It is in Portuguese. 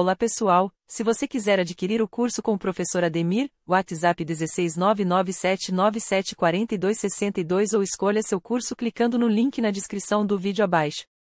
Olá pessoal, se você quiser adquirir o curso com o professor Ademir, WhatsApp 16997974262 ou escolha seu curso clicando no link na descrição do vídeo abaixo.